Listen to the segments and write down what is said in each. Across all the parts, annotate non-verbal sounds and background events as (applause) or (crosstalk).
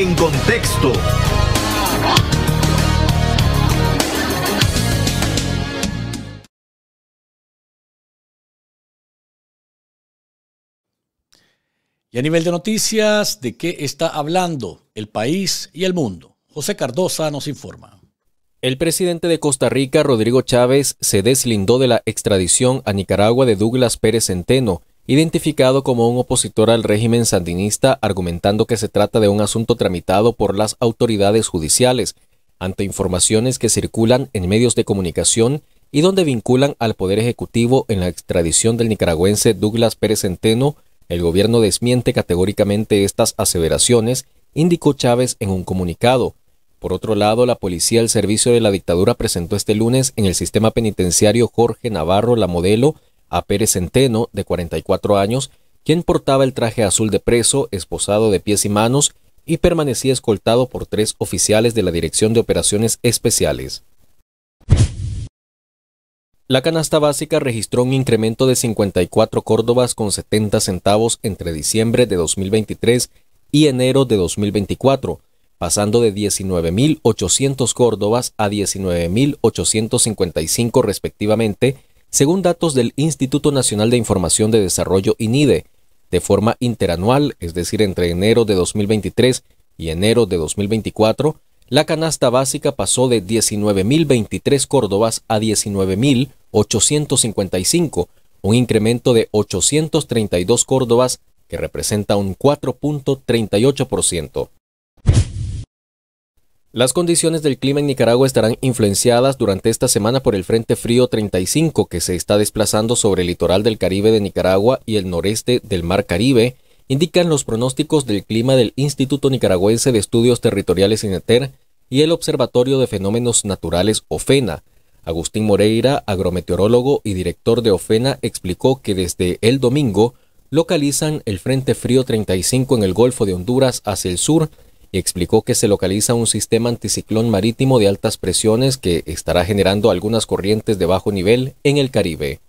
En contexto. Y a nivel de noticias, ¿de qué está hablando el país y el mundo? José Cardosa nos informa. El presidente de Costa Rica, Rodrigo Chávez, se deslindó de la extradición a Nicaragua de Douglas Pérez Centeno, identificado como un opositor al régimen sandinista, argumentando que se trata de un asunto tramitado por las autoridades judiciales, ante informaciones que circulan en medios de comunicación y donde vinculan al Poder Ejecutivo en la extradición del nicaragüense Douglas Pérez Centeno, el gobierno desmiente categóricamente estas aseveraciones, indicó Chávez en un comunicado. Por otro lado, la policía al servicio de la dictadura presentó este lunes en el sistema penitenciario Jorge Navarro La Modelo a Pérez Centeno, de 44 años, quien portaba el traje azul de preso, esposado de pies y manos, y permanecía escoltado por tres oficiales de la Dirección de Operaciones Especiales. La canasta básica registró un incremento de 54 córdobas con 70 centavos entre diciembre de 2023 y enero de 2024, pasando de 19.800 córdobas a 19.855 respectivamente, según datos del Instituto Nacional de Información de Desarrollo INIDE, de forma interanual, es decir, entre enero de 2023 y enero de 2024, la canasta básica pasó de 19.023 córdobas a 19.855, un incremento de 832 córdobas que representa un 4.38%. Las condiciones del clima en Nicaragua estarán influenciadas durante esta semana por el Frente Frío 35 que se está desplazando sobre el litoral del Caribe de Nicaragua y el noreste del Mar Caribe, indican los pronósticos del clima del Instituto Nicaragüense de Estudios Territoriales INETER y el Observatorio de Fenómenos Naturales OFENA. Agustín Moreira, agrometeorólogo y director de OFENA, explicó que desde el domingo localizan el Frente Frío 35 en el Golfo de Honduras hacia el sur y explicó que se localiza un sistema anticiclón marítimo de altas presiones que estará generando algunas corrientes de bajo nivel en el Caribe.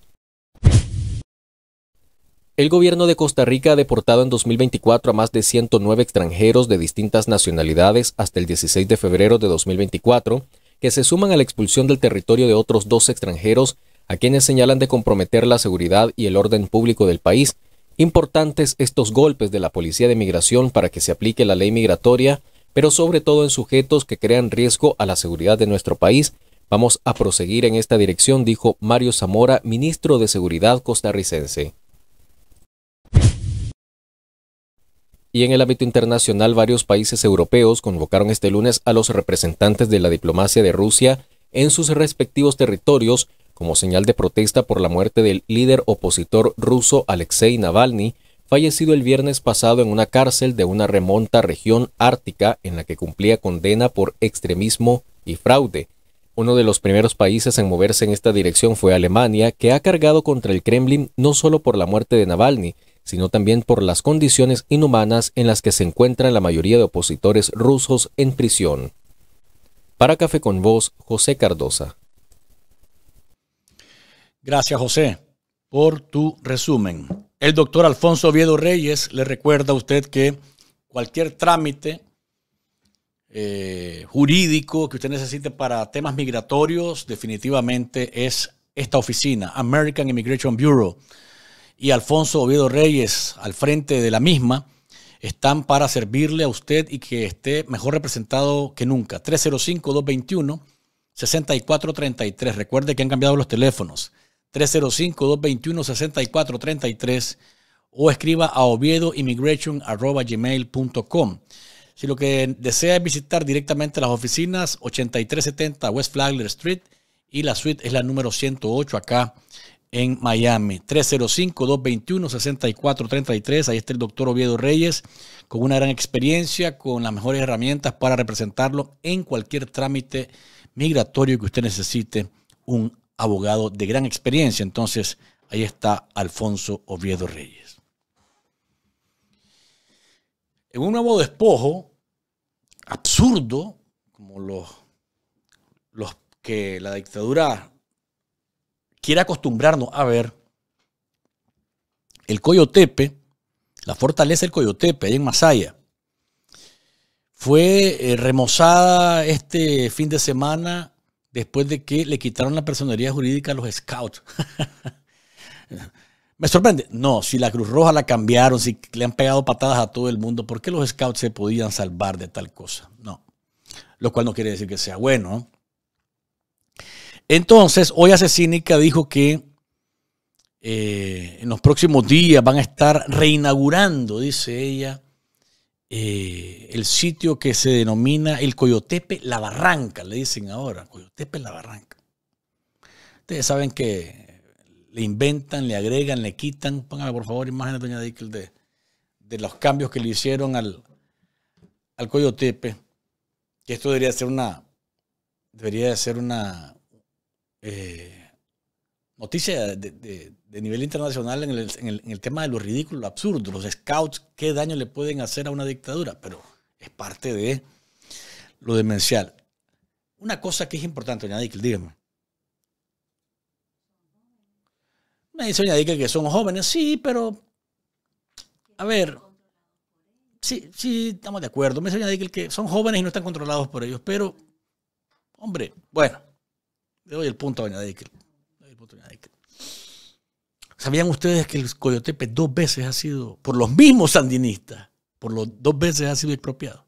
El gobierno de Costa Rica ha deportado en 2024 a más de 109 extranjeros de distintas nacionalidades hasta el 16 de febrero de 2024, que se suman a la expulsión del territorio de otros dos extranjeros a quienes señalan de comprometer la seguridad y el orden público del país Importantes estos golpes de la Policía de Migración para que se aplique la ley migratoria, pero sobre todo en sujetos que crean riesgo a la seguridad de nuestro país. Vamos a proseguir en esta dirección, dijo Mario Zamora, ministro de Seguridad costarricense. Y en el ámbito internacional, varios países europeos convocaron este lunes a los representantes de la diplomacia de Rusia en sus respectivos territorios como señal de protesta por la muerte del líder opositor ruso Alexei Navalny, fallecido el viernes pasado en una cárcel de una remonta región ártica en la que cumplía condena por extremismo y fraude. Uno de los primeros países en moverse en esta dirección fue Alemania, que ha cargado contra el Kremlin no solo por la muerte de Navalny, sino también por las condiciones inhumanas en las que se encuentran la mayoría de opositores rusos en prisión. Para Café con Voz, José Cardosa. Gracias, José, por tu resumen. El doctor Alfonso Oviedo Reyes le recuerda a usted que cualquier trámite eh, jurídico que usted necesite para temas migratorios, definitivamente es esta oficina, American Immigration Bureau, y Alfonso Oviedo Reyes al frente de la misma, están para servirle a usted y que esté mejor representado que nunca. 305-221-6433. Recuerde que han cambiado los teléfonos. 305-221-6433 o escriba a oviedoimmigration.com. Si lo que desea es visitar directamente las oficinas, 8370 West Flagler Street y la suite es la número 108 acá en Miami. 305-221-6433. Ahí está el doctor Oviedo Reyes con una gran experiencia, con las mejores herramientas para representarlo en cualquier trámite migratorio que usted necesite un abogado de gran experiencia. Entonces, ahí está Alfonso Oviedo Reyes. En un nuevo despojo absurdo, como los, los que la dictadura quiere acostumbrarnos a ver, el Coyotepe, la fortaleza del Coyotepe, ahí en Masaya, fue eh, remozada este fin de semana después de que le quitaron la personería jurídica a los scouts. (laughs) Me sorprende. No, si la Cruz Roja la cambiaron, si le han pegado patadas a todo el mundo, ¿por qué los scouts se podían salvar de tal cosa? No. Lo cual no quiere decir que sea bueno. Entonces, hoy Asesínica dijo que eh, en los próximos días van a estar reinaugurando, dice ella, eh, el sitio que se denomina el Coyotepe La Barranca, le dicen ahora, Coyotepe La Barranca. Ustedes saben que le inventan, le agregan, le quitan, póngame por favor imágenes, doña Dickel, de, los cambios que le hicieron al, Coyotepe, que esto debería ser una, debería ser una eh, noticia de, de nivel internacional en el, tema de lo ridículo, lo absurdo, los scouts, qué daño le pueden hacer a una dictadura, pero es parte de lo demencial. Una cosa que es importante, doña Dickel, dígame. Me dice doña Dickel que son jóvenes, sí, pero a ver, sí, sí, estamos de acuerdo. Me dice doña Dickel que son jóvenes y no están controlados por ellos, pero, hombre, bueno, le doy el punto a doña Dickel. doy el punto doña ¿Sabían ustedes que el Coyotepe dos veces ha sido, por los mismos sandinistas, por los dos veces ha sido expropiado?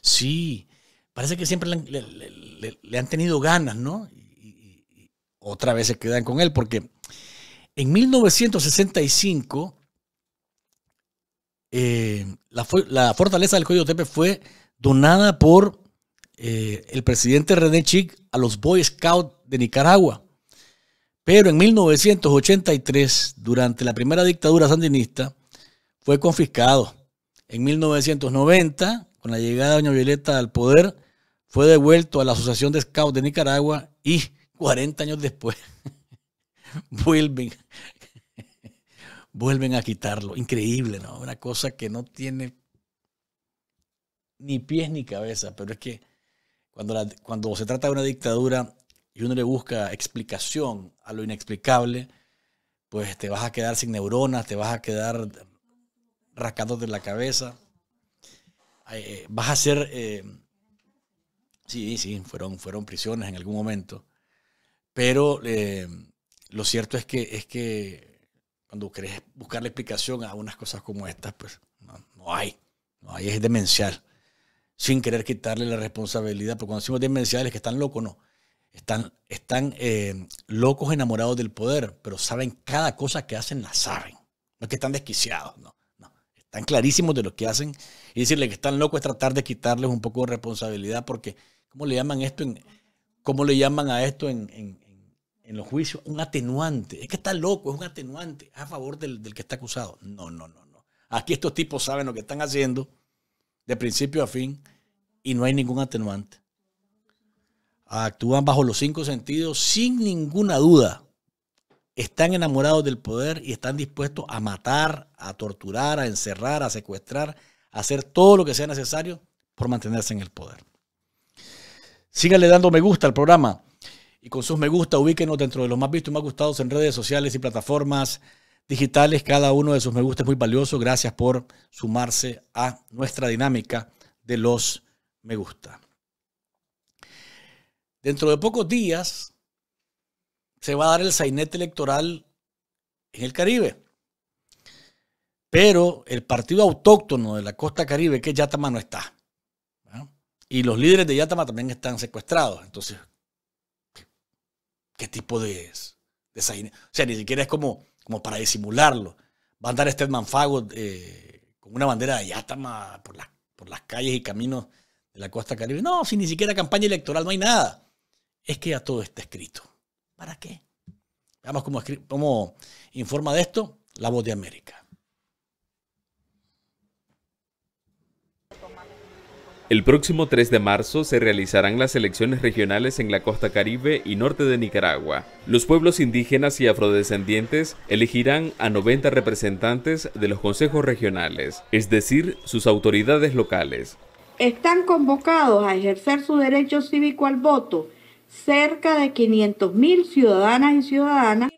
Sí, parece que siempre le, han, tenido ganas, ¿no? Y, otra vez se quedan con él, porque en 1965 eh, la, fortaleza del Coyotepe fue donada por eh, el presidente René Chic a los Boy Scouts de Nicaragua pero en 1983, durante la primera dictadura sandinista, fue confiscado. En 1990, con la llegada de Doña Violeta al poder, fue devuelto a la Asociación de Scouts de Nicaragua y 40 años después (laughs) vuelven, (laughs) vuelven a quitarlo. Increíble, ¿no? Una cosa que no tiene ni pies ni cabeza, pero es que cuando, cuando se trata de una dictadura y uno le busca explicación a lo inexplicable, pues te vas a quedar sin neuronas, te vas a quedar rascado de la cabeza. Eh, vas a ser... Eh, sí, sí, fueron, fueron prisiones en algún momento. Pero eh, lo cierto es que, es que cuando querés buscar la explicación a unas cosas como estas, pues no, no hay. No hay, es demencial. Sin querer quitarle la responsabilidad, porque cuando decimos demenciales que están locos, no. Están, están eh, locos enamorados del poder, pero saben cada cosa que hacen, la saben. No es que están desquiciados, no. no. Están clarísimos de lo que hacen. Y decirle que están locos es tratar de quitarles un poco de responsabilidad, porque, ¿cómo le llaman esto en, cómo le llaman a esto en, los juicios? Un atenuante. Es que está loco, es un atenuante a favor del, del que está acusado. No, no, no, no. Aquí estos tipos saben lo que están haciendo de principio a fin y no hay ningún atenuante actúan bajo los cinco sentidos sin ninguna duda. Están enamorados del poder y están dispuestos a matar, a torturar, a encerrar, a secuestrar, a hacer todo lo que sea necesario por mantenerse en el poder. Síganle dando me gusta al programa y con sus me gusta ubíquenos dentro de los más vistos y más gustados en redes sociales y plataformas digitales. Cada uno de sus me gusta es muy valioso. Gracias por sumarse a nuestra dinámica de los me gusta. Dentro de pocos días se va a dar el sainete electoral en el Caribe. Pero el partido autóctono de la costa caribe, que es Yatama, no está. Y los líderes de Yatama también están secuestrados. Entonces, ¿qué, tipo de, de O sea, ni siquiera es como, para disimularlo. Va a andar este Fago eh, con una bandera de Yatama por, por las calles y caminos de la costa caribe. No, si ni siquiera campaña electoral no hay nada es que ya todo está escrito. ¿Para qué? Veamos cómo, cómo informa de esto la voz de América. El próximo 3 de marzo se realizarán las elecciones regionales en la costa caribe y norte de Nicaragua. Los pueblos indígenas y afrodescendientes elegirán a 90 representantes de los consejos regionales, es decir, sus autoridades locales. Están convocados a ejercer su derecho cívico al voto cerca de 500.000 ciudadanas y ciudadanas.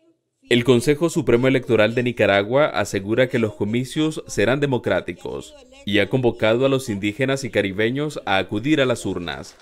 El Consejo Supremo Electoral de Nicaragua asegura que los comicios serán democráticos y ha convocado a los indígenas y caribeños a acudir a las urnas.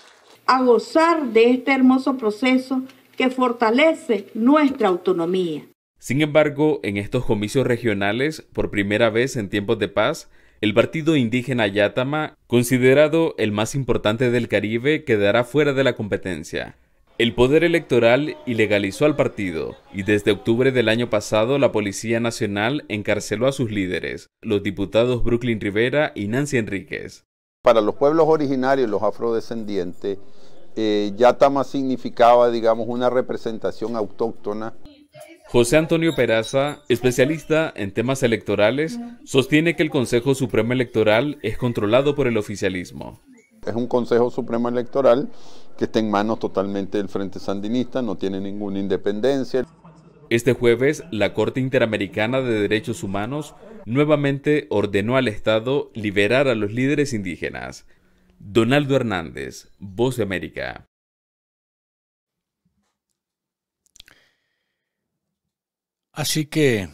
A gozar de este hermoso proceso que fortalece nuestra autonomía. Sin embargo, en estos comicios regionales, por primera vez en tiempos de paz, el partido indígena Yatama, considerado el más importante del Caribe, quedará fuera de la competencia. El Poder Electoral ilegalizó al partido y desde octubre del año pasado la Policía Nacional encarceló a sus líderes, los diputados Brooklyn Rivera y Nancy Enríquez. Para los pueblos originarios, los afrodescendientes, eh, Yatama significaba, digamos, una representación autóctona. José Antonio Peraza, especialista en temas electorales, sostiene que el Consejo Supremo Electoral es controlado por el oficialismo. Es un Consejo Supremo Electoral que está en manos totalmente del Frente Sandinista, no tiene ninguna independencia. Este jueves, la Corte Interamericana de Derechos Humanos nuevamente ordenó al Estado liberar a los líderes indígenas. Donaldo Hernández, Voz de América. Así que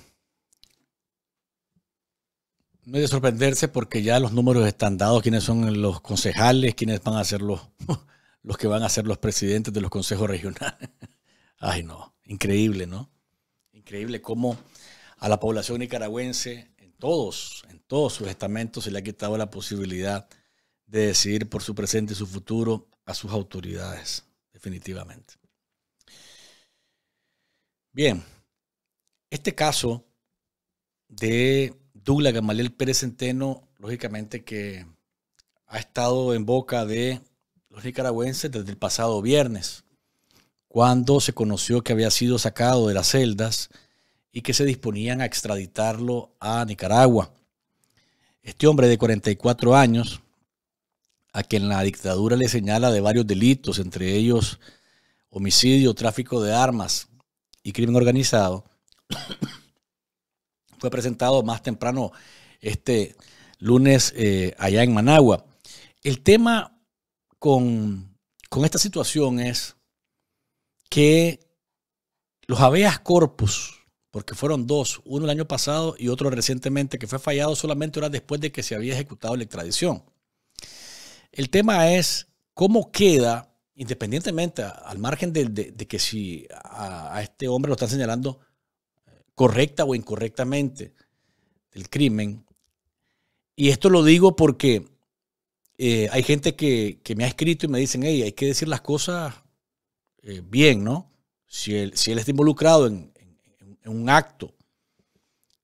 no hay de sorprenderse porque ya los números están dados, quiénes son los concejales, quiénes van a hacerlo. los, los que van a ser los presidentes de los consejos regionales. (laughs) Ay, no, increíble, ¿no? Increíble cómo a la población nicaragüense, en todos, en todos sus estamentos, se le ha quitado la posibilidad de decidir por su presente y su futuro a sus autoridades, definitivamente. Bien, este caso de Douglas Gamaliel Pérez Centeno, lógicamente que ha estado en boca de los nicaragüenses desde el pasado viernes, cuando se conoció que había sido sacado de las celdas y que se disponían a extraditarlo a Nicaragua. Este hombre de 44 años, a quien la dictadura le señala de varios delitos, entre ellos homicidio, tráfico de armas y crimen organizado, (coughs) fue presentado más temprano este lunes eh, allá en Managua. El tema con, esta situación es que los habeas corpus, porque fueron dos, uno el año pasado y otro recientemente, que fue fallado solamente horas después de que se había ejecutado la extradición. El tema es cómo queda, independientemente, al margen de, que si a, a, este hombre lo están señalando eh, correcta o incorrectamente el crimen. Y esto lo digo porque eh, hay gente que, me ha escrito y me dicen, hey, hay que decir las cosas eh, bien, ¿no? Si él, si él está involucrado en, un acto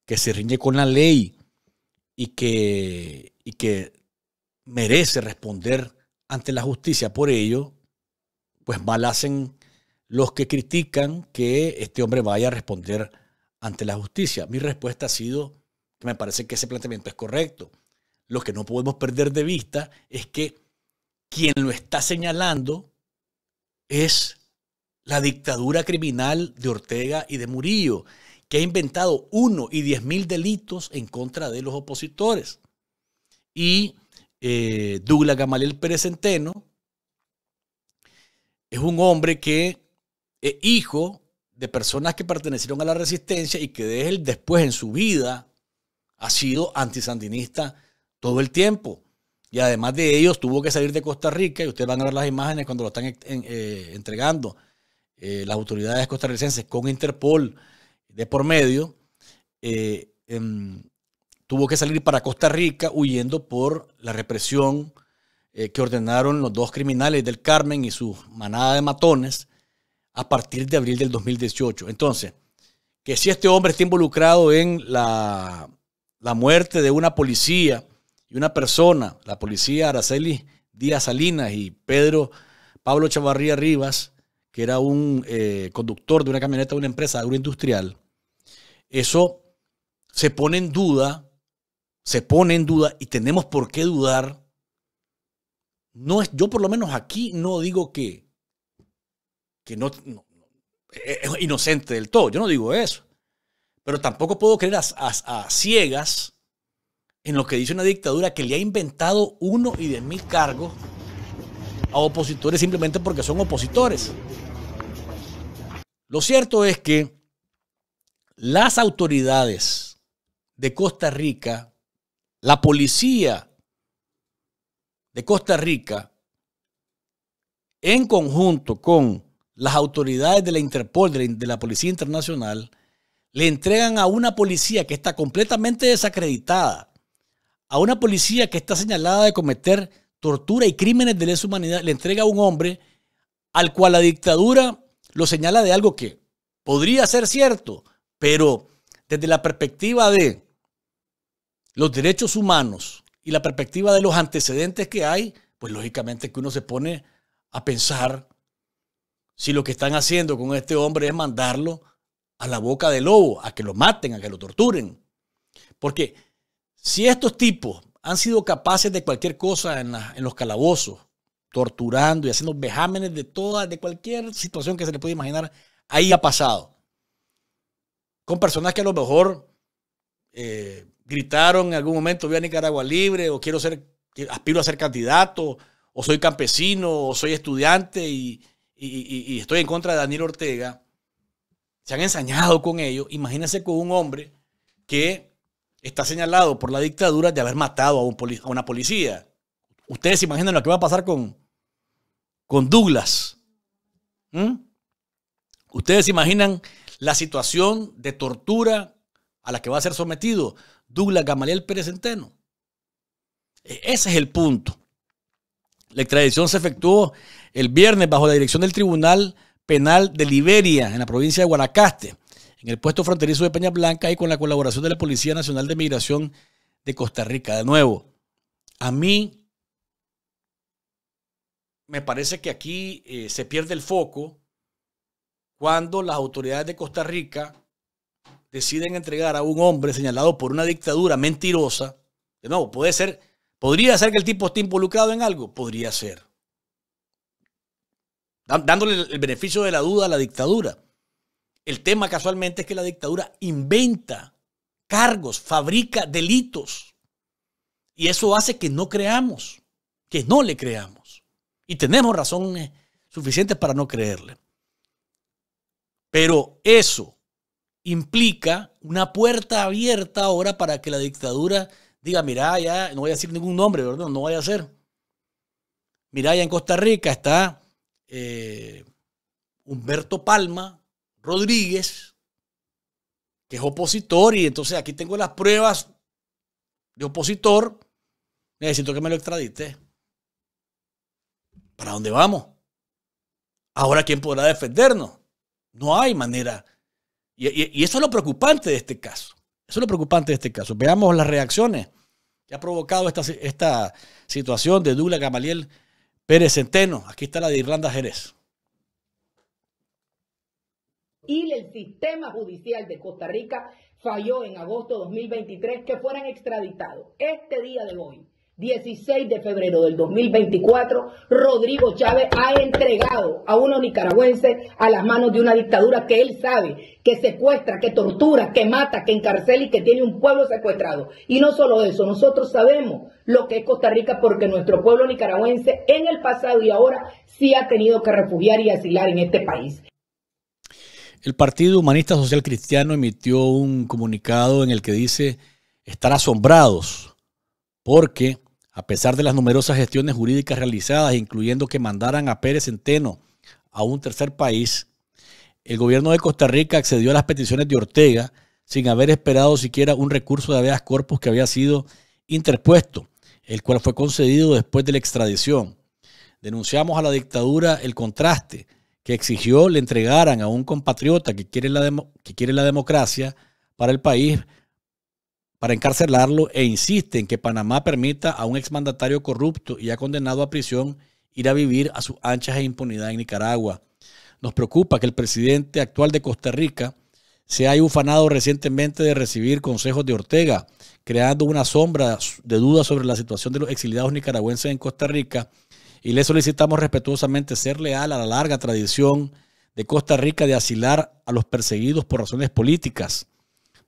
que se riñe con la ley y que, y que merece responder ante la justicia por ello, pues mal hacen los que critican que este hombre vaya a responder ante la justicia. Mi respuesta ha sido que me parece que ese planteamiento es correcto lo que no podemos perder de vista es que quien lo está señalando es la dictadura criminal de Ortega y de Murillo, que ha inventado uno y diez mil delitos en contra de los opositores. Y eh, Douglas Gamaliel Pérez Centeno es un hombre que es hijo de personas que pertenecieron a la resistencia y que desde él después en su vida ha sido antisandinista todo el tiempo. Y además de ellos, tuvo que salir de Costa Rica, y ustedes van a ver las imágenes cuando lo están eh, entregando eh, las autoridades costarricenses con Interpol de por medio. Eh, em, tuvo que salir para Costa Rica huyendo por la represión que ordenaron los dos criminales del Carmen y su manada de matones a partir de abril del 2018. Entonces, que si este hombre está involucrado en la, la muerte de una policía, y una persona, la policía Araceli Díaz Salinas y Pedro Pablo Chavarría Rivas, que era un eh, conductor de una camioneta de una empresa agroindustrial, eso se pone en duda, se pone en duda y tenemos por qué dudar. No es, yo por lo menos aquí no digo que, que no, e-, es inocente del todo, yo no digo eso. Pero tampoco puedo creer a, a ciegas en lo que dice una dictadura que le ha inventado uno y diez mil cargos a opositores simplemente porque son opositores. Lo cierto es que las autoridades de Costa Rica, la policía de Costa Rica, en conjunto con las autoridades de la Interpol, de la, Policía Internacional, le entregan a una policía que está completamente desacreditada, a una policía que está señalada de cometer tortura y crímenes de lesa humanidad, le entrega a un hombre al cual la dictadura lo señala de algo que podría ser cierto, pero desde la perspectiva de los derechos humanos y la perspectiva de los antecedentes que hay, pues lógicamente que uno se pone a pensar si lo que están haciendo con este hombre es mandarlo a la boca del lobo, a que lo maten, a que lo torturen. Porque si estos tipos han sido capaces de cualquier cosa en, los calabozos, torturando y haciendo vejámenes de toda, de cualquier situación que se le puede imaginar, ahí ha pasado. Con personas que a lo mejor eh, gritaron en algún momento, voy a Nicaragua libre, o quiero ser, aspiro a ser candidato, o soy campesino, o soy estudiante y, estoy en contra de Daniel Ortega. Se han ensañado con ellos. Imagínense con un hombre que está señalado por la dictadura de haber matado a, una policía. Ustedes se imaginan lo que va a pasar con, con Douglas. ¿Mm? Ustedes imaginan la situación de tortura a la que va a ser sometido Douglas Gamaliel Pérez Centeno. E-, ese es el punto. La extradición se efectuó el viernes bajo la dirección del Tribunal Penal de Liberia, en la provincia de Guanacaste en el puesto fronterizo de Peña Blanca y con la colaboración de la Policía Nacional de Migración de Costa Rica. De nuevo, a mí me parece que aquí eh, se pierde el foco cuando las autoridades de Costa Rica deciden entregar a un hombre señalado por una dictadura mentirosa. De nuevo, puede ser, podría ser que el tipo esté involucrado en algo, podría ser. Dándole el beneficio de la duda a la dictadura. El tema casualmente es que la dictadura inventa cargos, fabrica delitos. Y eso hace que no creamos, que no le creamos. Y tenemos razones suficientes para no creerle. Pero eso implica una puerta abierta ahora para que la dictadura diga, mira, ya, no voy a decir ningún nombre, ¿verdad? No voy a hacer. Mira, ya en Costa Rica está eh, Humberto Palma, Rodríguez, que es opositor, y entonces aquí tengo las pruebas de opositor, necesito que me lo extradite. ¿Para dónde vamos? Ahora, ¿quién podrá defendernos? No hay manera. Y, eso es lo preocupante de este caso. Eso es lo preocupante de este caso. Veamos las reacciones que ha provocado esta, esta situación de Douglas Gamaliel Pérez Centeno. Aquí está la de Irlanda Jerez y el sistema judicial de Costa Rica falló en agosto de 2023 que fueran extraditados. Este día de hoy, 16 de febrero del 2024, Rodrigo Chávez ha entregado a unos nicaragüenses a las manos de una dictadura que él sabe que secuestra, que tortura, que mata, que encarcela y que tiene un pueblo secuestrado. Y no solo eso, nosotros sabemos lo que es Costa Rica porque nuestro pueblo nicaragüense en el pasado y ahora sí ha tenido que refugiar y asilar en este país. El Partido Humanista Social Cristiano emitió un comunicado en el que dice estar asombrados porque, a pesar de las numerosas gestiones jurídicas realizadas, incluyendo que mandaran a Pérez Centeno a un tercer país, el gobierno de Costa Rica accedió a las peticiones de Ortega sin haber esperado siquiera un recurso de habeas corpus que había sido interpuesto, el cual fue concedido después de la extradición. Denunciamos a la dictadura el contraste que exigió le entregaran a un compatriota que quiere la, que quiere la democracia para el país para encarcelarlo e insiste en que Panamá permita a un exmandatario corrupto y ya condenado a prisión ir a vivir a sus anchas e impunidad en Nicaragua. Nos preocupa que el presidente actual de Costa Rica se haya ufanado recientemente de recibir consejos de Ortega, creando una sombra de dudas sobre la situación de los exiliados nicaragüenses en Costa Rica y le solicitamos respetuosamente ser leal a la larga tradición de Costa Rica de asilar a los perseguidos por razones políticas,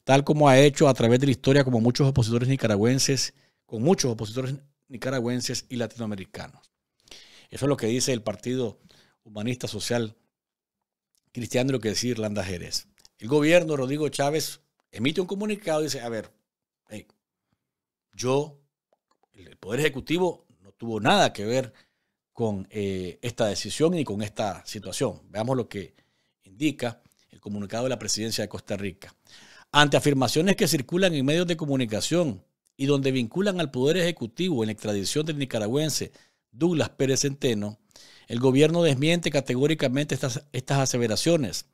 tal como ha hecho a través de la historia como muchos opositores nicaragüenses, con muchos opositores nicaragüenses y latinoamericanos. Eso es lo que dice el Partido Humanista Social Cristiano de lo que decía Irlanda Jerez. El gobierno, Rodrigo Chávez, emite un comunicado y dice, a ver, yo, el Poder Ejecutivo no tuvo nada que ver con eh, esta decisión y con esta situación. Veamos lo que indica el comunicado de la Presidencia de Costa Rica. Ante afirmaciones que circulan en medios de comunicación y donde vinculan al Poder Ejecutivo en la extradición del nicaragüense Douglas Pérez Centeno, el gobierno desmiente categóricamente estas, estas aseveraciones.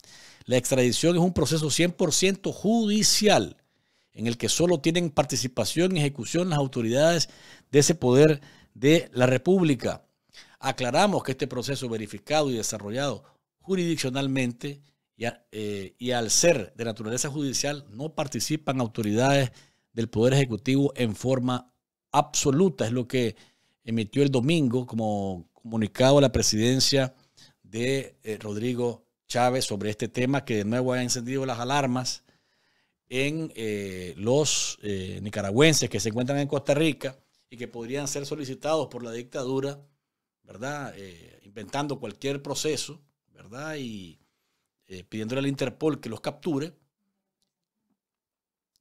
La extradición es un proceso 100% judicial en el que solo tienen participación y ejecución las autoridades de ese poder de la República. Aclaramos que este proceso verificado y desarrollado jurisdiccionalmente eh, y, al ser de naturaleza judicial no participan autoridades del Poder Ejecutivo en forma absoluta. Es lo que emitió el domingo como comunicado a la presidencia de eh, Rodrigo Chávez sobre este tema que de nuevo ha encendido las alarmas en eh, los nicaragüenses que se encuentran en Costa Rica y que podrían ser solicitados por la dictadura ¿verdad? Eh, inventando cualquier proceso, ¿verdad? Y eh, pidiéndole al Interpol que los capture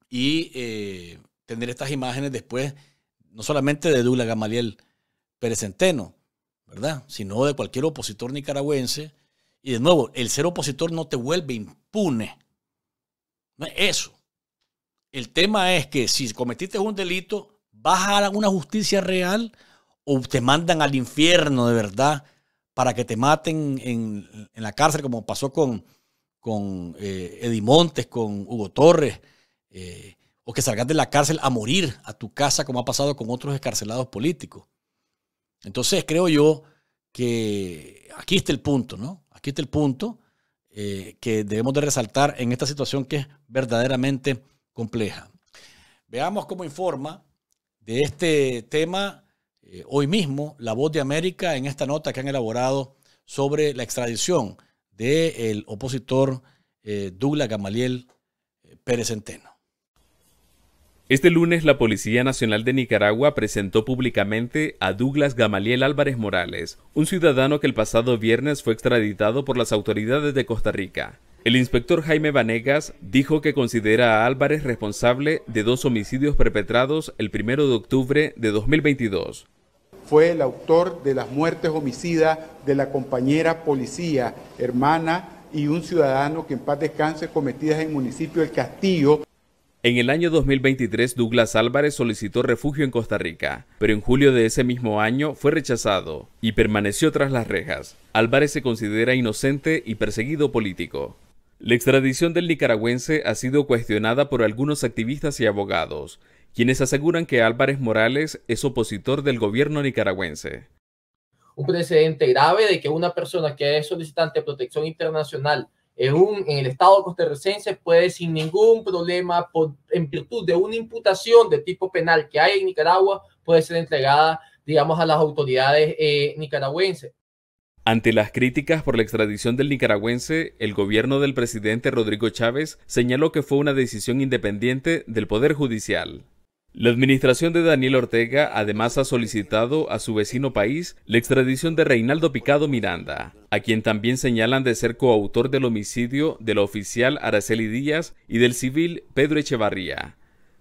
y eh, tener estas imágenes después, no solamente de Douglas Gamaliel Pérez Centeno, ¿verdad? Sino de cualquier opositor nicaragüense. Y de nuevo, el ser opositor no te vuelve impune. No eso. El tema es que si cometiste un delito, vas a una justicia real o te mandan al infierno de verdad para que te maten en, la cárcel, como pasó con, con eh, Montes, con Hugo Torres, eh, o que salgas de la cárcel a morir a tu casa, como ha pasado con otros escarcelados políticos. Entonces creo yo que aquí está el punto, ¿no? Aquí está el punto eh, que debemos de resaltar en esta situación que es verdaderamente compleja. Veamos cómo informa de este tema eh, hoy mismo La Voz de América en esta nota que han elaborado sobre la extradición del opositor eh, Douglas Gamaliel eh, Pérez Centeno. Este lunes la Policía Nacional de Nicaragua presentó públicamente a Douglas Gamaliel Álvarez Morales, un ciudadano que el pasado viernes fue extraditado por las autoridades de Costa Rica. El inspector Jaime Vanegas dijo que considera a Álvarez responsable de dos homicidios perpetrados el 1 de octubre de 2022, fue el autor de las muertes homicidas de la compañera policía, hermana y un ciudadano que en paz descanse cometidas en el municipio del Castillo. En el año 2023, Douglas Álvarez solicitó refugio en Costa Rica, pero en julio de ese mismo año fue rechazado y permaneció tras las rejas. Álvarez se considera inocente y perseguido político. La extradición del nicaragüense ha sido cuestionada por algunos activistas y abogados, quienes aseguran que Álvarez Morales es opositor del gobierno nicaragüense. Un precedente grave de que una persona que es solicitante de protección internacional en, el Estado costarricense puede sin ningún problema, en virtud de una imputación de tipo penal que hay en Nicaragua, puede ser entregada, digamos, a las autoridades eh, nicaragüenses. Ante las críticas por la extradición del nicaragüense, el gobierno del presidente Rodrigo Chávez señaló que fue una decisión independiente del Poder Judicial. La administración de Daniel Ortega además ha solicitado a su vecino país la extradición de Reinaldo Picado Miranda, a quien también señalan de ser coautor del homicidio de la oficial Araceli Díaz y del civil Pedro Echevarría.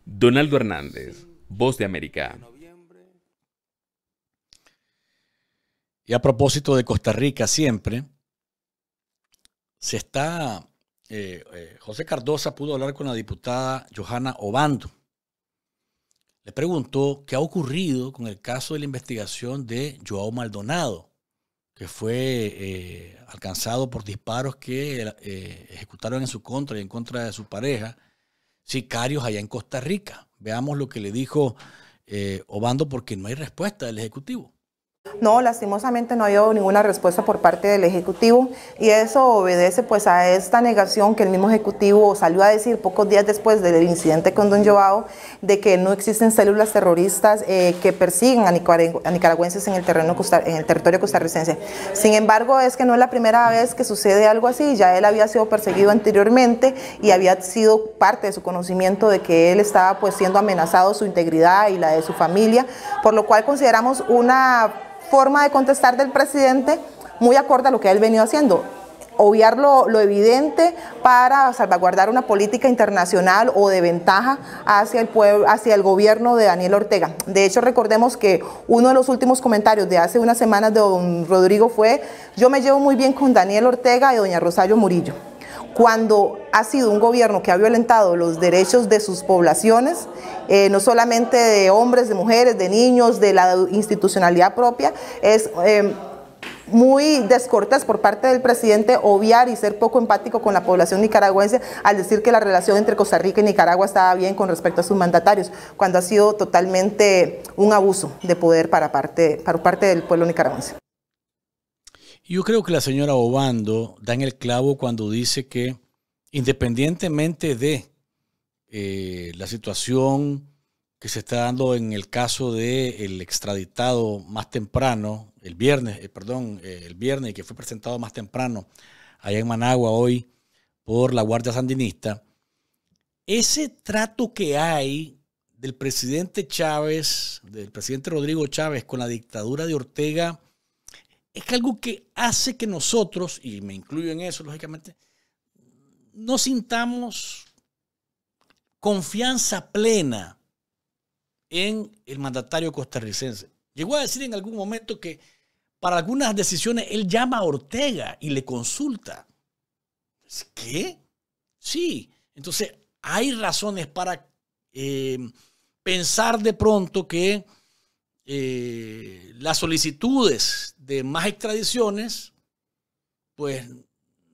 Donaldo Hernández, Voz de América. Y a propósito de Costa Rica, siempre se está. Eh, eh, José Cardosa pudo hablar con la diputada Johanna Obando le preguntó qué ha ocurrido con el caso de la investigación de Joao Maldonado, que fue eh, alcanzado por disparos que eh, ejecutaron en su contra y en contra de su pareja, sicarios allá en Costa Rica. Veamos lo que le dijo eh, Obando porque no hay respuesta del Ejecutivo. No, lastimosamente no ha habido ninguna respuesta por parte del Ejecutivo y eso obedece pues a esta negación que el mismo Ejecutivo salió a decir pocos días después del incidente con Don Joao de que no existen células terroristas eh, que persiguen a, nicaragüenses en el, terreno, en el territorio costarricense. Sin embargo, es que no es la primera vez que sucede algo así, ya él había sido perseguido anteriormente y había sido parte de su conocimiento de que él estaba pues siendo amenazado su integridad y la de su familia, por lo cual consideramos una forma de contestar del presidente muy acorde a lo que él venido haciendo. Obviar lo, lo evidente para salvaguardar una política internacional o de ventaja hacia el, pueblo, hacia el gobierno de Daniel Ortega. De hecho, recordemos que uno de los últimos comentarios de hace unas semanas de don Rodrigo fue, yo me llevo muy bien con Daniel Ortega y doña Rosario Murillo cuando ha sido un gobierno que ha violentado los derechos de sus poblaciones, eh, no solamente de hombres, de mujeres, de niños, de la institucionalidad propia, es... Eh, muy descortés por parte del presidente obviar y ser poco empático con la población nicaragüense al decir que la relación entre Costa Rica y Nicaragua estaba bien con respecto a sus mandatarios, cuando ha sido totalmente un abuso de poder para parte, para parte del pueblo nicaragüense. Yo creo que la señora Obando da en el clavo cuando dice que independientemente de eh, la situación que se está dando en el caso del extraditado más temprano, el viernes, eh, perdón, eh, el viernes que fue presentado más temprano allá en Managua hoy por la Guardia Sandinista, ese trato que hay del presidente Chávez, del presidente Rodrigo Chávez con la dictadura de Ortega, es que algo que hace que nosotros, y me incluyo en eso, lógicamente, no sintamos confianza plena en el mandatario costarricense. Llegó a decir en algún momento que para algunas decisiones él llama a Ortega y le consulta. Pues, ¿Qué? Sí. Entonces, hay razones para eh, pensar de pronto que eh, las solicitudes de más extradiciones, pues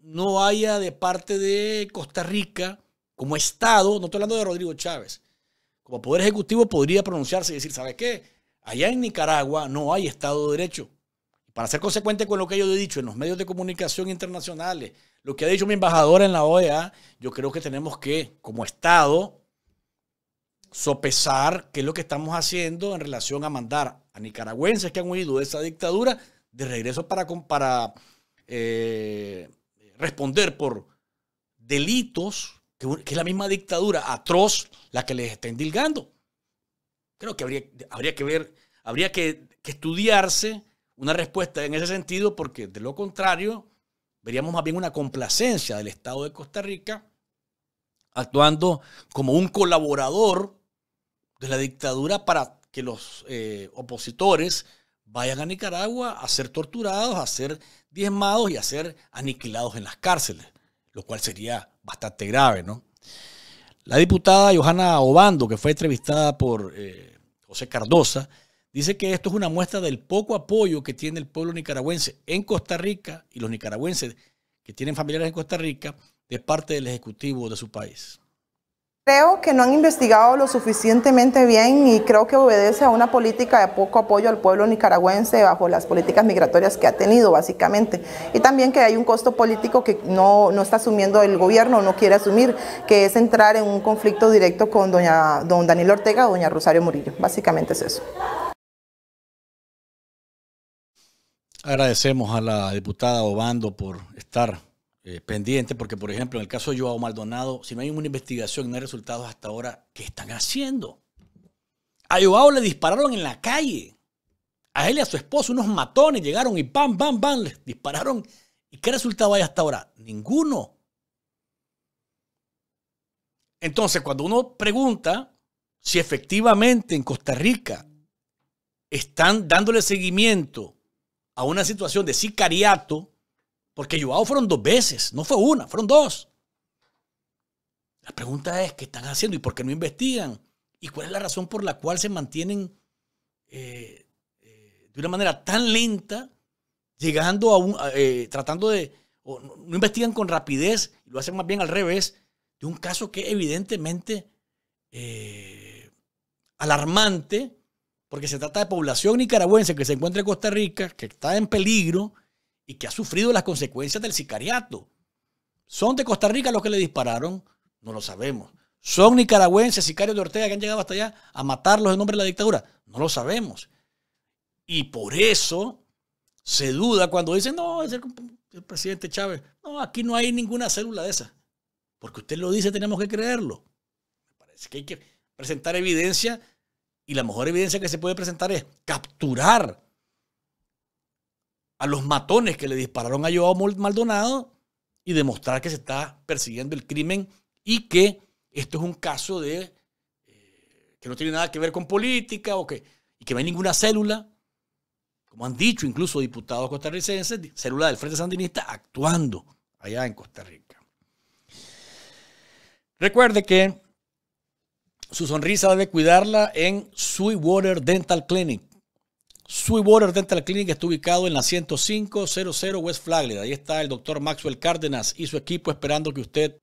no haya de parte de Costa Rica como Estado, no estoy hablando de Rodrigo Chávez, como Poder Ejecutivo podría pronunciarse y decir, sabes qué? Allá en Nicaragua no hay Estado de Derecho. Para ser consecuente con lo que yo he dicho en los medios de comunicación internacionales, lo que ha dicho mi embajadora en la OEA, yo creo que tenemos que, como Estado, sopesar qué es lo que estamos haciendo en relación a mandar a nicaragüenses que han huido de esa dictadura de regreso para, eh, responder por delitos que, es la misma dictadura atroz la que les está indilgando. Creo que habría, habría que ver, habría que, que estudiarse una respuesta en ese sentido porque de lo contrario veríamos más bien una complacencia del Estado de Costa Rica actuando como un colaborador de la dictadura para que los eh, opositores vayan a Nicaragua a ser torturados, a ser diezmados y a ser aniquilados en las cárceles, lo cual sería bastante grave, ¿no? La diputada Johanna Obando, que fue entrevistada por eh, José Cardosa, dice que esto es una muestra del poco apoyo que tiene el pueblo nicaragüense en Costa Rica y los nicaragüenses que tienen familiares en Costa Rica de parte del Ejecutivo de su país. Creo que no han investigado lo suficientemente bien y creo que obedece a una política de poco apoyo al pueblo nicaragüense bajo las políticas migratorias que ha tenido básicamente. Y también que hay un costo político que no, está asumiendo el gobierno, no quiere asumir, que es entrar en un conflicto directo con doña, don Daniel Ortega o doña Rosario Murillo. Básicamente es eso. Agradecemos a la diputada Obando por estar eh, pendiente, porque por ejemplo, en el caso de Joao Maldonado, si no hay una investigación no hay resultados hasta ahora, ¿qué están haciendo? A Joao le dispararon en la calle. A él y a su esposo, unos matones llegaron y pam, pam, pam, les dispararon. ¿Y qué resultado hay hasta ahora? Ninguno. Entonces, cuando uno pregunta si efectivamente en Costa Rica están dándole seguimiento a una situación de sicariato, porque Joao fueron dos veces, no fue una, fueron dos. La pregunta es, ¿qué están haciendo y por qué no investigan? ¿Y cuál es la razón por la cual se mantienen eh, eh, de una manera tan lenta, llegando a un, eh, tratando de, no, investigan con rapidez, lo hacen más bien al revés, de un caso que evidentemente alarmante, porque se trata de población nicaragüense que se encuentra en Costa Rica, que está en peligro, y que ha sufrido las consecuencias del sicariato. ¿Son de Costa Rica los que le dispararon? No lo sabemos. ¿Son nicaragüenses, sicarios de Ortega que han llegado hasta allá a matarlos en nombre de la dictadura? No lo sabemos. Y por eso se duda cuando dicen, no, es el, presidente Chávez. No, aquí no hay ninguna célula de esa. Porque usted lo dice, tenemos que creerlo. Me parece que hay que presentar evidencia y la mejor evidencia que se puede presentar es capturar a los matones que le dispararon a Joao Maldonado y demostrar que se está persiguiendo el crimen y que esto es un caso de eh, que no tiene nada que ver con política o que, y que no hay ninguna célula, como han dicho incluso diputados costarricenses, célula del Frente Sandinista actuando allá en Costa Rica. Recuerde que su sonrisa debe cuidarla en Sweetwater Dental Clinic Sweetwater Dental Clinic está ubicado en la 10500 West Flagler. Ahí está el doctor Maxwell Cárdenas y su equipo esperando que usted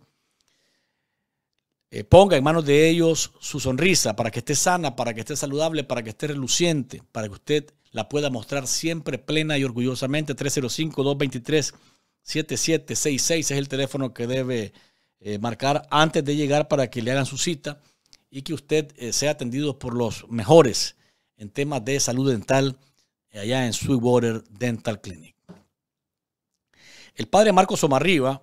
eh, ponga en manos de ellos su sonrisa para que esté sana, para que esté saludable, para que esté reluciente, para que usted la pueda mostrar siempre plena y orgullosamente. 305-223-7766 es el teléfono que debe eh, marcar antes de llegar para que le hagan su cita y que usted eh, sea atendido por los mejores en temas de salud dental eh, allá en Sweetwater Dental Clinic. El padre Marcos Somarriba,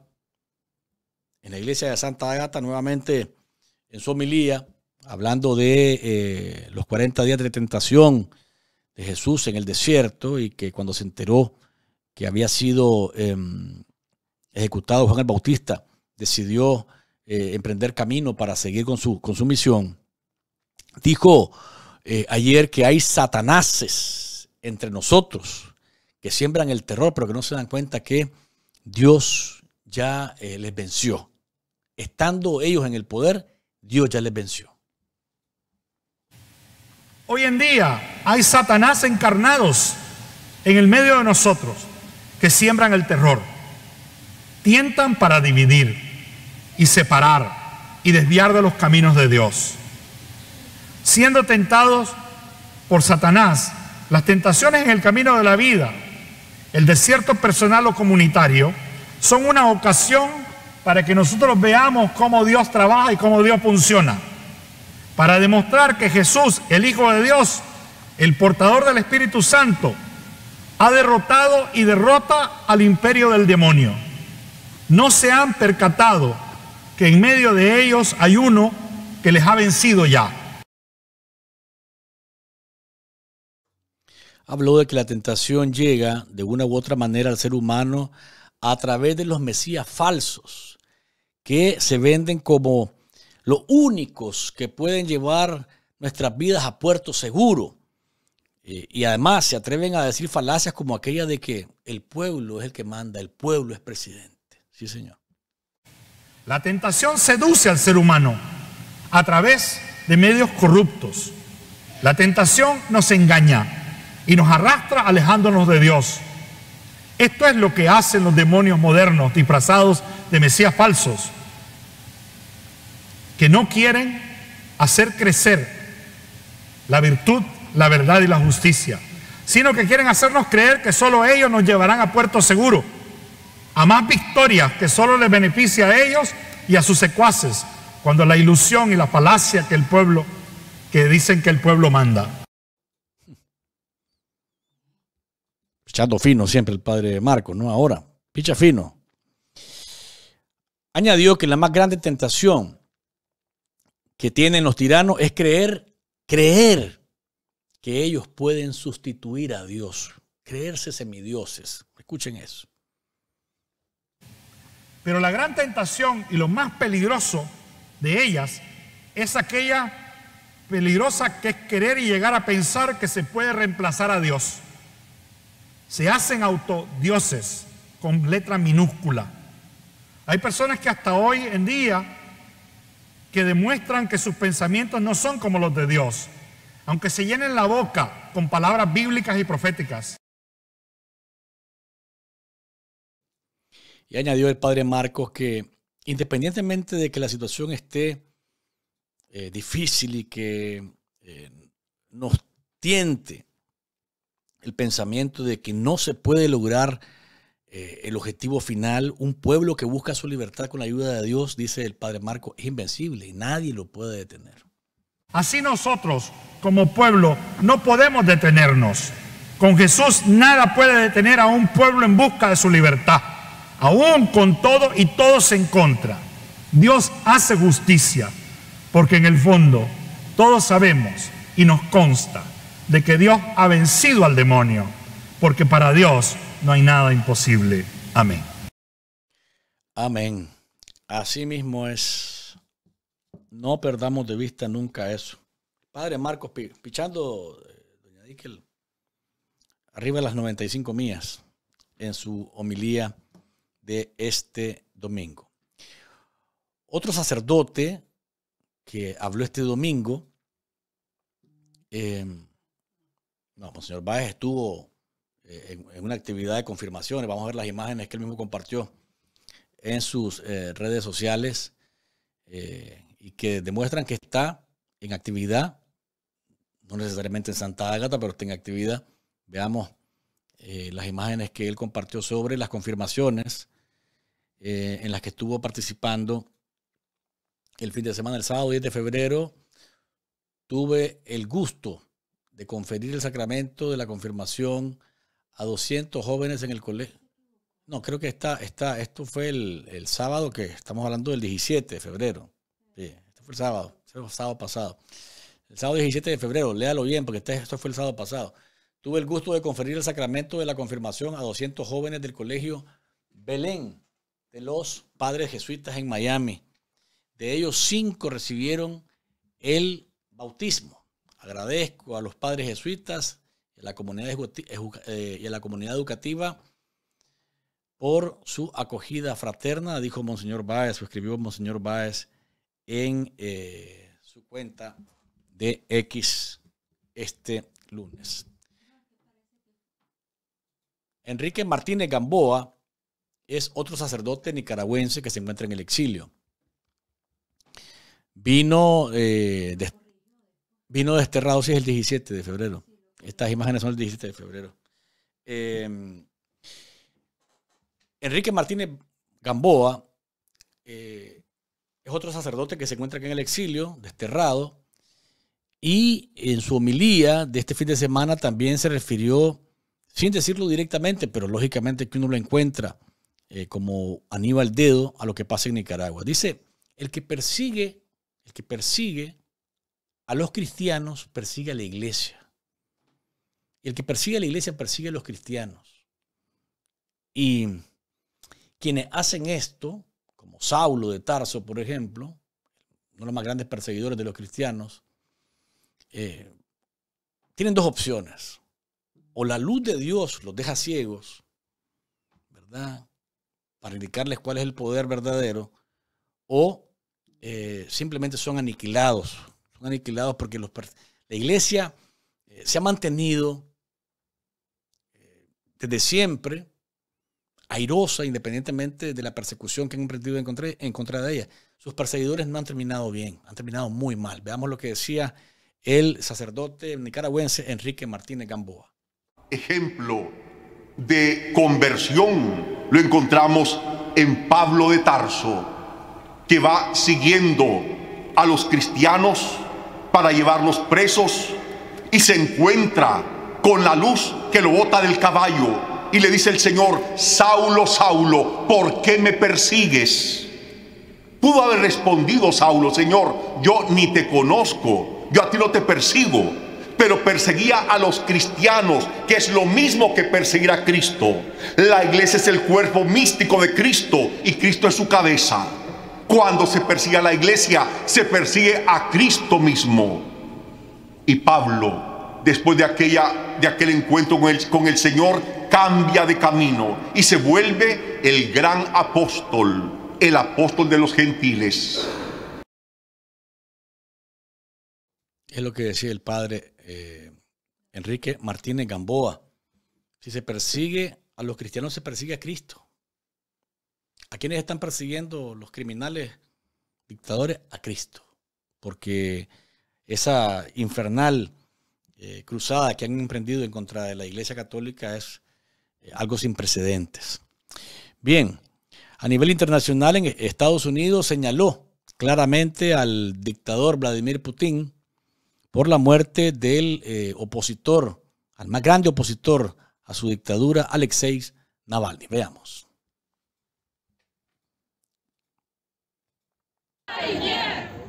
en la iglesia de Santa Agata, nuevamente en su homilía, hablando de eh, los 40 días de tentación de Jesús en el desierto y que cuando se enteró que había sido em, ejecutado Juan el Bautista, decidió eh, emprender camino para seguir con su, con su misión. Dijo eh, ayer que hay satanases entre nosotros que siembran el terror, pero que no se dan cuenta que Dios ya eh, les venció. Estando ellos en el poder, Dios ya les venció. Hoy en día hay Satanás encarnados en el medio de nosotros que siembran el terror, tientan para dividir y separar y desviar de los caminos de Dios siendo tentados por Satanás, las tentaciones en el camino de la vida, el desierto personal o comunitario, son una ocasión para que nosotros veamos cómo Dios trabaja y cómo Dios funciona. Para demostrar que Jesús, el Hijo de Dios, el portador del Espíritu Santo, ha derrotado y derrota al imperio del demonio. No se han percatado que en medio de ellos hay uno que les ha vencido ya. habló de que la tentación llega de una u otra manera al ser humano a través de los mesías falsos, que se venden como los únicos que pueden llevar nuestras vidas a puerto seguro. Eh, y además se atreven a decir falacias como aquella de que el pueblo es el que manda, el pueblo es presidente. Sí, señor. La tentación seduce al ser humano a través de medios corruptos. La tentación nos engaña y nos arrastra alejándonos de Dios. Esto es lo que hacen los demonios modernos disfrazados de Mesías falsos, que no quieren hacer crecer la virtud, la verdad y la justicia, sino que quieren hacernos creer que solo ellos nos llevarán a puerto seguro, a más victorias que solo les beneficia a ellos y a sus secuaces, cuando la ilusión y la falacia que el pueblo, que dicen que el pueblo manda. pichando fino siempre el padre Marco, ¿no? Ahora, picha fino. Añadió que la más grande tentación que tienen los tiranos es creer, creer que ellos pueden sustituir a Dios, creerse semidioses. Escuchen eso. Pero la gran tentación y lo más peligroso de ellas es aquella peligrosa que es querer y llegar a pensar que se puede reemplazar a Dios se hacen autodioses con letra minúscula. Hay personas que hasta hoy en día que demuestran que sus pensamientos no son como los de Dios, aunque se llenen la boca con palabras bíblicas y proféticas. Y añadió el padre Marcos que independientemente de que la situación esté eh, difícil y que eh, nos tiente el pensamiento de que no se puede lograr eh, el objetivo final. Un pueblo que busca su libertad con la ayuda de Dios, dice el padre Marco, es invencible y nadie lo puede detener. Así nosotros, como pueblo, no podemos detenernos. Con Jesús nada puede detener a un pueblo en busca de su libertad, aún con todo y todos en contra. Dios hace justicia, porque en el fondo todos sabemos y nos consta de que Dios ha vencido al demonio, porque para Dios no hay nada imposible. Amén. Amén. Así mismo es. No perdamos de vista nunca eso. Padre Marcos, pichando, eh, doña Díquel, arriba de las 95 millas en su homilía de este domingo. Otro sacerdote que habló este domingo, eh, no, Monseñor pues, Báez estuvo eh, en, una actividad de confirmaciones. Vamos a ver las imágenes que él mismo compartió en sus eh, redes sociales eh, y que demuestran que está en actividad, no necesariamente en Santa Ágata, pero está en actividad. Veamos las imágenes que él compartió sobre las confirmaciones en las que estuvo participando el fin de semana, el sábado 10 de febrero. Tuve el gusto de conferir el sacramento de la confirmación a 200 jóvenes en el colegio. No, creo que está, está, esto fue el, sábado que estamos hablando del 17 de febrero. Sí, esto fue el sábado, el sábado pasado. El sábado 17 de febrero, léalo bien porque este, esto fue el sábado pasado. Tuve el gusto de conferir el sacramento de la confirmación a 200 jóvenes del colegio Belén de los padres jesuitas en Miami. De ellos, cinco recibieron el bautismo. Agradezco a los padres jesuitas eh, y a la comunidad, educativa por su acogida fraterna, dijo Monseñor Báez, escribió Monseñor Báez en eh, su cuenta de X este lunes. Enrique Martínez Gamboa es otro sacerdote nicaragüense que se encuentra en el exilio. Vino eh, después Vino desterrado sí es el 17 de febrero. Estas imágenes son el 17 de febrero. Eh, Enrique Martínez Gamboa eh, es otro sacerdote que se encuentra aquí en el exilio, desterrado, y en su homilía de este fin de semana también se refirió, sin decirlo directamente, pero lógicamente que uno lo encuentra eh, como como el Dedo a lo que pasa en Nicaragua. Dice, el que persigue, el que persigue a los cristianos persigue a la iglesia. Y El que persigue a la iglesia persigue a los cristianos. Y quienes hacen esto, como Saulo de Tarso, por ejemplo, uno de los más grandes perseguidores de los cristianos, eh, tienen dos opciones. O la luz de Dios los deja ciegos, ¿verdad? Para indicarles cuál es el poder verdadero, o eh, simplemente son aniquilados son aniquilados porque los, la iglesia eh, se ha mantenido eh, desde siempre airosa, independientemente de la persecución que han emprendido en contra de ella. Sus perseguidores no han terminado bien, han terminado muy mal. Veamos lo que decía el sacerdote nicaragüense Enrique Martínez Gamboa. Ejemplo de conversión lo encontramos en Pablo de Tarso, que va siguiendo a los cristianos para llevarlos presos y se encuentra con la luz que lo bota del caballo y le dice el Señor, Saulo, Saulo, ¿por qué me persigues? Pudo haber respondido Saulo, Señor, yo ni te conozco, yo a ti no te persigo, pero perseguía a los cristianos, que es lo mismo que perseguir a Cristo. La iglesia es el cuerpo místico de Cristo y Cristo es su cabeza. Cuando se persigue a la iglesia, se persigue a Cristo mismo. Y Pablo, después de, aquella, de aquel encuentro con el, con el Señor, cambia de camino y se vuelve el gran apóstol, el apóstol de los gentiles. Es lo que decía el padre eh, Enrique Martínez Gamboa. Si se persigue a los cristianos, se persigue a Cristo. ¿A quiénes están persiguiendo los criminales dictadores? A Cristo. Porque esa infernal eh, cruzada que han emprendido en contra de la Iglesia Católica es eh, algo sin precedentes. Bien, a nivel internacional, en Estados Unidos señaló claramente al dictador Vladimir Putin por la muerte del eh, opositor, al más grande opositor a su dictadura, Alexei Navalny. Veamos.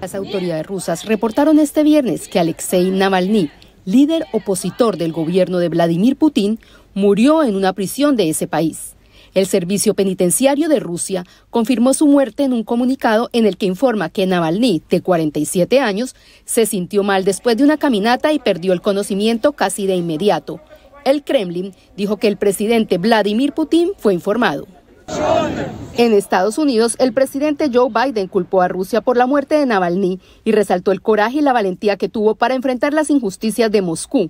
Las autoridades rusas reportaron este viernes que Alexei Navalny, líder opositor del gobierno de Vladimir Putin, murió en una prisión de ese país. El Servicio Penitenciario de Rusia confirmó su muerte en un comunicado en el que informa que Navalny, de 47 años, se sintió mal después de una caminata y perdió el conocimiento casi de inmediato. El Kremlin dijo que el presidente Vladimir Putin fue informado. En Estados Unidos, el presidente Joe Biden culpó a Rusia por la muerte de Navalny y resaltó el coraje y la valentía que tuvo para enfrentar las injusticias de Moscú.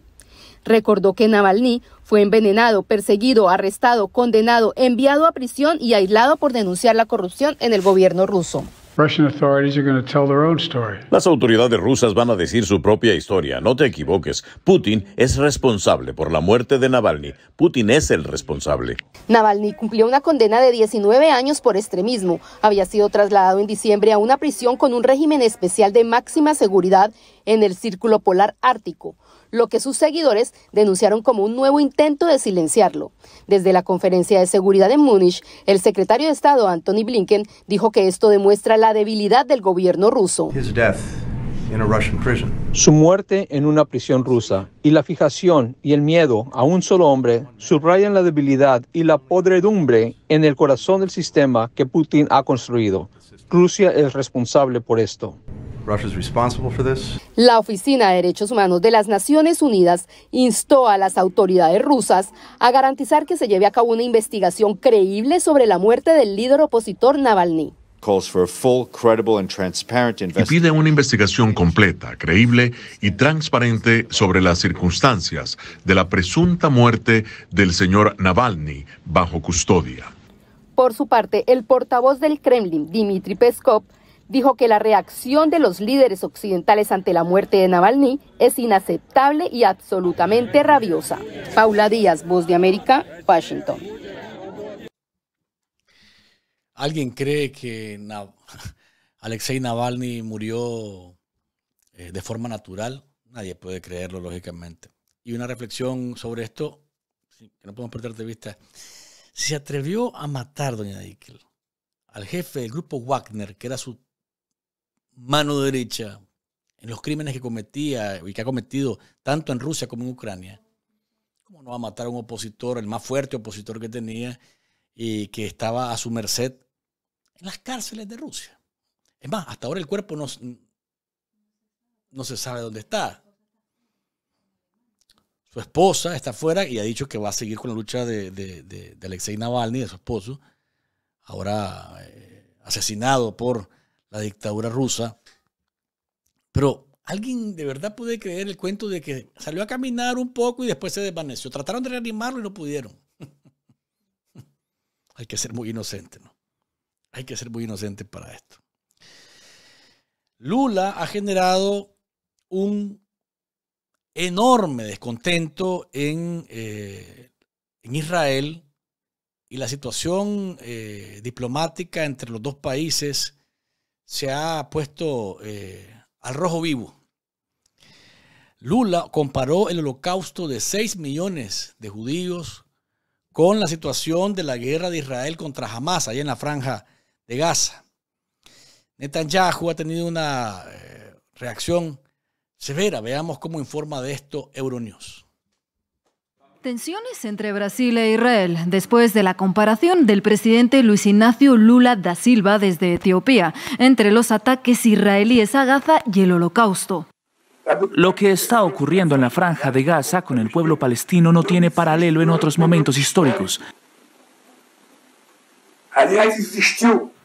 Recordó que Navalny fue envenenado, perseguido, arrestado, condenado, enviado a prisión y aislado por denunciar la corrupción en el gobierno ruso. Las autoridades rusas van a decir su propia historia. No te equivoques. Putin es responsable por la muerte de Navalny. Putin es el responsable. Navalny cumplió una condena de 19 años por extremismo. Había sido trasladado en diciembre a una prisión con un régimen especial de máxima seguridad en el Círculo Polar Ártico lo que sus seguidores denunciaron como un nuevo intento de silenciarlo. Desde la conferencia de seguridad de Múnich, el secretario de Estado Antony Blinken dijo que esto demuestra la debilidad del gobierno ruso. Su muerte en una prisión rusa y la fijación y el miedo a un solo hombre subrayan la debilidad y la podredumbre en el corazón del sistema que Putin ha construido. Rusia es responsable por esto. La Oficina de Derechos Humanos de las Naciones Unidas instó a las autoridades rusas a garantizar que se lleve a cabo una investigación creíble sobre la muerte del líder opositor Navalny. Y pide una investigación completa, creíble y transparente sobre las circunstancias de la presunta muerte del señor Navalny bajo custodia. Por su parte, el portavoz del Kremlin, Dmitry Peskov, dijo que la reacción de los líderes occidentales ante la muerte de Navalny es inaceptable y absolutamente rabiosa. Paula Díaz, Voz de América, Washington. ¿Alguien cree que (laughs) Alexei Navalny murió eh, de forma natural? Nadie puede creerlo, lógicamente. Y una reflexión sobre esto, que no podemos perder de vista. Se atrevió a matar, doña Dickel, al jefe del grupo Wagner, que era su mano derecha en los crímenes que cometía y que ha cometido tanto en Rusia como en Ucrania, ¿cómo no va a matar a un opositor, el más fuerte opositor que tenía y que estaba a su merced en las cárceles de Rusia? Es más, hasta ahora el cuerpo no, no se sabe dónde está. Su esposa está afuera y ha dicho que va a seguir con la lucha de, Alexei Navalny, de su esposo, ahora eh, asesinado por la dictadura rusa. Pero alguien de verdad puede creer el cuento de que salió a caminar un poco y después se desvaneció. Trataron de reanimarlo y no pudieron. (laughs) Hay que ser muy inocente, ¿no? Hay que ser muy inocente para esto. Lula ha generado un enorme descontento en, eh, en Israel y la situación eh, diplomática entre los dos países se ha puesto eh, al rojo vivo. Lula comparó el holocausto de 6 millones de judíos con la situación de la guerra de Israel contra Hamas, allá en la franja de Gaza. Netanyahu ha tenido una eh, reacción severa. Veamos cómo informa de esto Euronews. Tensiones entre Brasil e Israel después de la comparación del presidente Luis Ignacio Lula da Silva desde Etiopía entre los ataques israelíes a Gaza y el holocausto. Lo que está ocurriendo en la franja de Gaza con el pueblo palestino no tiene paralelo en otros momentos históricos.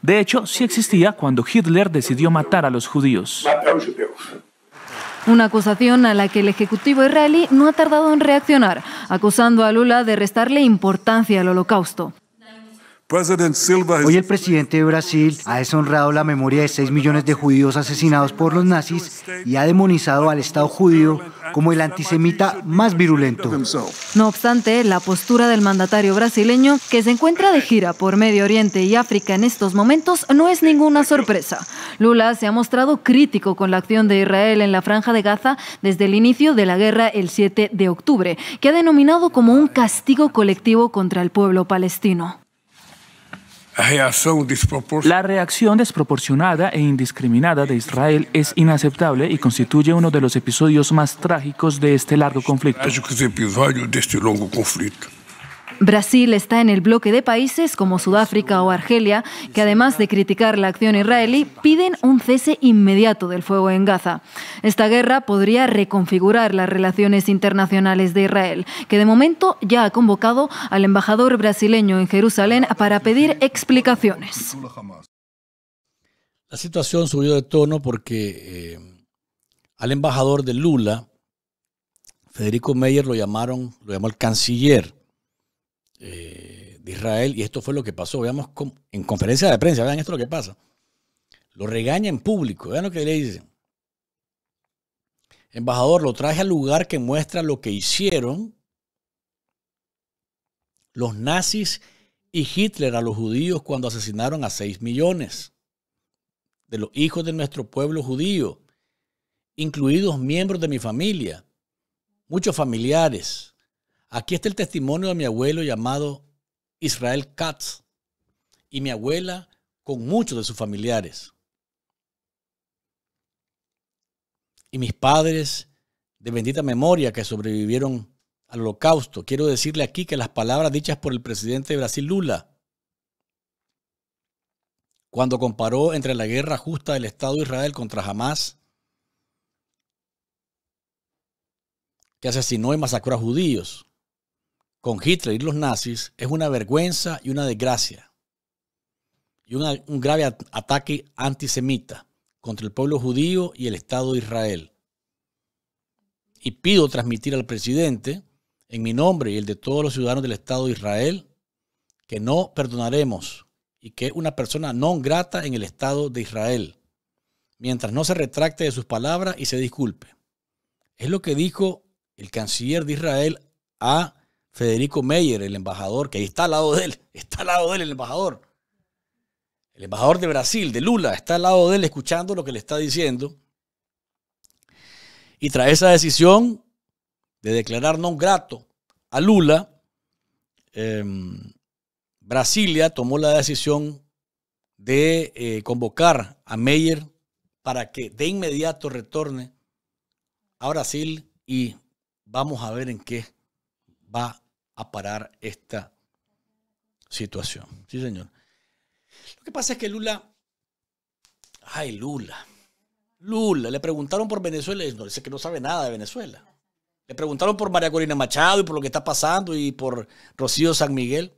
De hecho, sí existía cuando Hitler decidió matar a los judíos. Una acusación a la que el Ejecutivo israelí no ha tardado en reaccionar, acusando a Lula de restarle importancia al holocausto. Hoy el presidente de Brasil ha deshonrado la memoria de 6 millones de judíos asesinados por los nazis y ha demonizado al Estado judío como el antisemita más virulento. No obstante, la postura del mandatario brasileño, que se encuentra de gira por Medio Oriente y África en estos momentos, no es ninguna sorpresa. Lula se ha mostrado crítico con la acción de Israel en la franja de Gaza desde el inicio de la guerra el 7 de octubre, que ha denominado como un castigo colectivo contra el pueblo palestino. La reacción desproporcionada e indiscriminada de Israel es inaceptable y constituye uno de los episodios más trágicos de este largo conflicto. Brasil está en el bloque de países como Sudáfrica o Argelia, que además de criticar la acción israelí, piden un cese inmediato del fuego en Gaza. Esta guerra podría reconfigurar las relaciones internacionales de Israel, que de momento ya ha convocado al embajador brasileño en Jerusalén para pedir explicaciones. La situación subió de tono porque eh, al embajador de Lula, Federico Meyer, lo llamaron, lo llamó el canciller eh, de Israel, y esto fue lo que pasó. Veamos en conferencia de prensa, vean esto lo que pasa. Lo regaña en público, vean lo que le dicen. Embajador, lo traje al lugar que muestra lo que hicieron los nazis y Hitler a los judíos cuando asesinaron a 6 millones de los hijos de nuestro pueblo judío, incluidos miembros de mi familia, muchos familiares. Aquí está el testimonio de mi abuelo llamado Israel Katz y mi abuela con muchos de sus familiares. Y mis padres de bendita memoria que sobrevivieron al holocausto. Quiero decirle aquí que las palabras dichas por el presidente de Brasil, Lula, cuando comparó entre la guerra justa del Estado de Israel contra Hamas, que asesinó y masacró a judíos, con Hitler y los nazis es una vergüenza y una desgracia y un grave ataque antisemita contra el pueblo judío y el Estado de Israel. Y pido transmitir al presidente, en mi nombre y el de todos los ciudadanos del Estado de Israel, que no perdonaremos y que es una persona no grata en el Estado de Israel, mientras no se retracte de sus palabras y se disculpe. Es lo que dijo el canciller de Israel a Federico Meyer, el embajador, que ahí está al lado de él, (laughs) está al lado de él el embajador. El embajador de Brasil, de Lula, está al lado de él escuchando lo que le está diciendo. Y tras esa decisión de declarar no grato a Lula, em, Brasilia tomó la decisión de eh, convocar a Meyer para que de inmediato retorne a Brasil y vamos a ver en qué va a parar esta situación. Sí, señor. Lo que pasa es que Lula, ay, Lula, Lula, le preguntaron por Venezuela y dice que no sabe nada de Venezuela. Le preguntaron por María Corina Machado y por lo que está pasando y por Rocío San Miguel.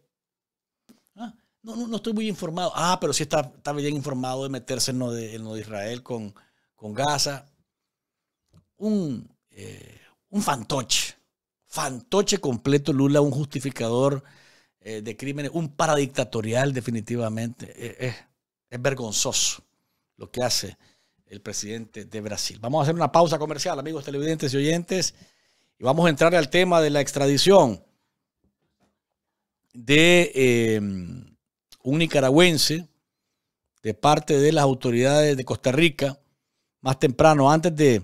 Ah, no, estoy muy informado. Ah, pero sí está, bien informado de meterse en lo de, Israel con, Gaza. Un, eh, un fantoche fantoche completo Lula, un justificador eh, de crímenes, un paradictatorial definitivamente. Eh, eh, es vergonzoso lo que hace el presidente de Brasil. Vamos a hacer una pausa comercial, amigos televidentes y oyentes, y vamos a entrar al tema de la extradición de em, un nicaragüense de parte de las autoridades de Costa Rica, más temprano, antes de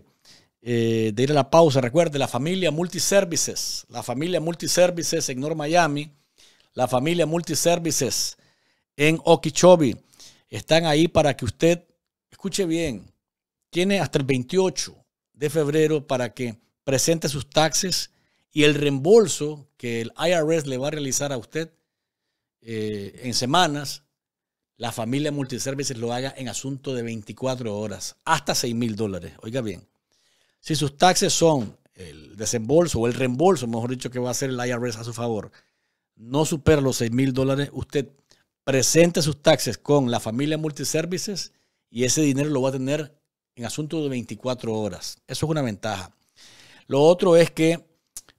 eh, de ir a la pausa. Recuerde, la familia Multiservices, la familia Multiservices en North Miami, la familia Multiservices en Okeechobee, están ahí para que usted, escuche bien, tiene hasta el 28 de febrero para que presente sus taxes y el reembolso que el IRS le va a realizar a usted eh, en semanas, la familia Multiservices lo haga en asunto de 24 horas, hasta 6 mil dólares. Oiga bien, si sus taxes son el desembolso o el reembolso, mejor dicho, que va a ser el IRS a su favor, no supera los 6 mil dólares, usted presente sus taxes con la familia Multiservices y ese dinero lo va a tener en asunto de 24 horas. Eso es una ventaja. Lo otro es que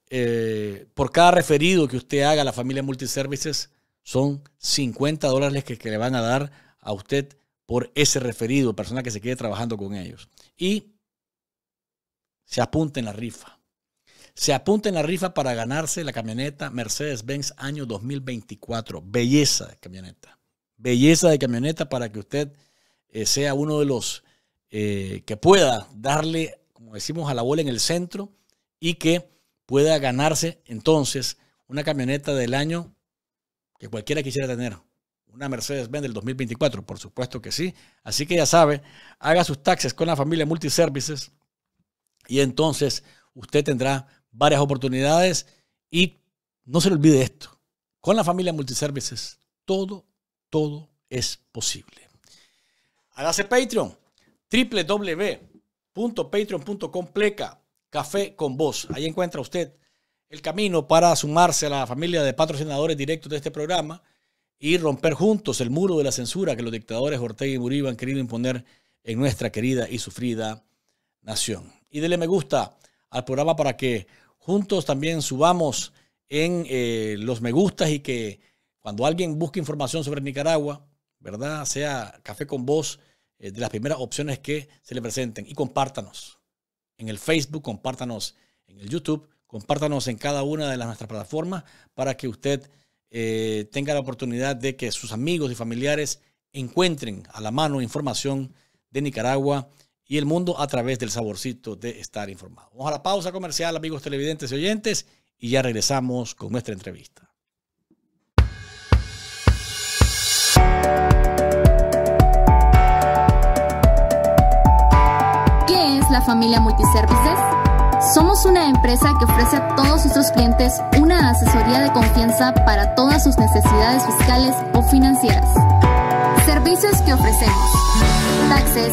eh, por cada referido que usted haga a la familia Multiservices, son 50 dólares que, que le van a dar a usted por ese referido, persona que se quede trabajando con ellos. Y se apunta en la rifa. Se apunte en la rifa para ganarse la camioneta Mercedes-Benz año 2024. Belleza de camioneta. Belleza de camioneta para que usted eh, sea uno de los eh, que pueda darle, como decimos, a la bola en el centro y que pueda ganarse entonces una camioneta del año que cualquiera quisiera tener. Una Mercedes-Benz del 2024, por supuesto que sí. Así que ya sabe, haga sus taxes con la familia Multiservices y entonces usted tendrá varias oportunidades y no se le olvide esto. Con la familia Multiservices, todo, todo es posible. Hágase Patreon, www.patreon.com pleca café con vos. Ahí encuentra usted el camino para sumarse a la familia de patrocinadores directos de este programa y romper juntos el muro de la censura que los dictadores Ortega y Murillo han querido imponer en nuestra querida y sufrida nación y denle me gusta al programa para que juntos también subamos en eh, los me gustas y que cuando alguien busque información sobre Nicaragua, ¿verdad? Sea Café con Voz eh, de las primeras opciones que se le presenten y compártanos en el Facebook, compártanos en el YouTube, compártanos en cada una de las nuestras plataformas para que usted eh, tenga la oportunidad de que sus amigos y familiares encuentren a la mano información de Nicaragua y el mundo a través del saborcito de estar informado. Vamos a la pausa comercial, amigos televidentes y oyentes, y ya regresamos con nuestra entrevista. ¿Qué es la familia Multiservices? Somos una empresa que ofrece a todos nuestros clientes una asesoría de confianza para todas sus necesidades fiscales o financieras. Servicios que ofrecemos. Taxes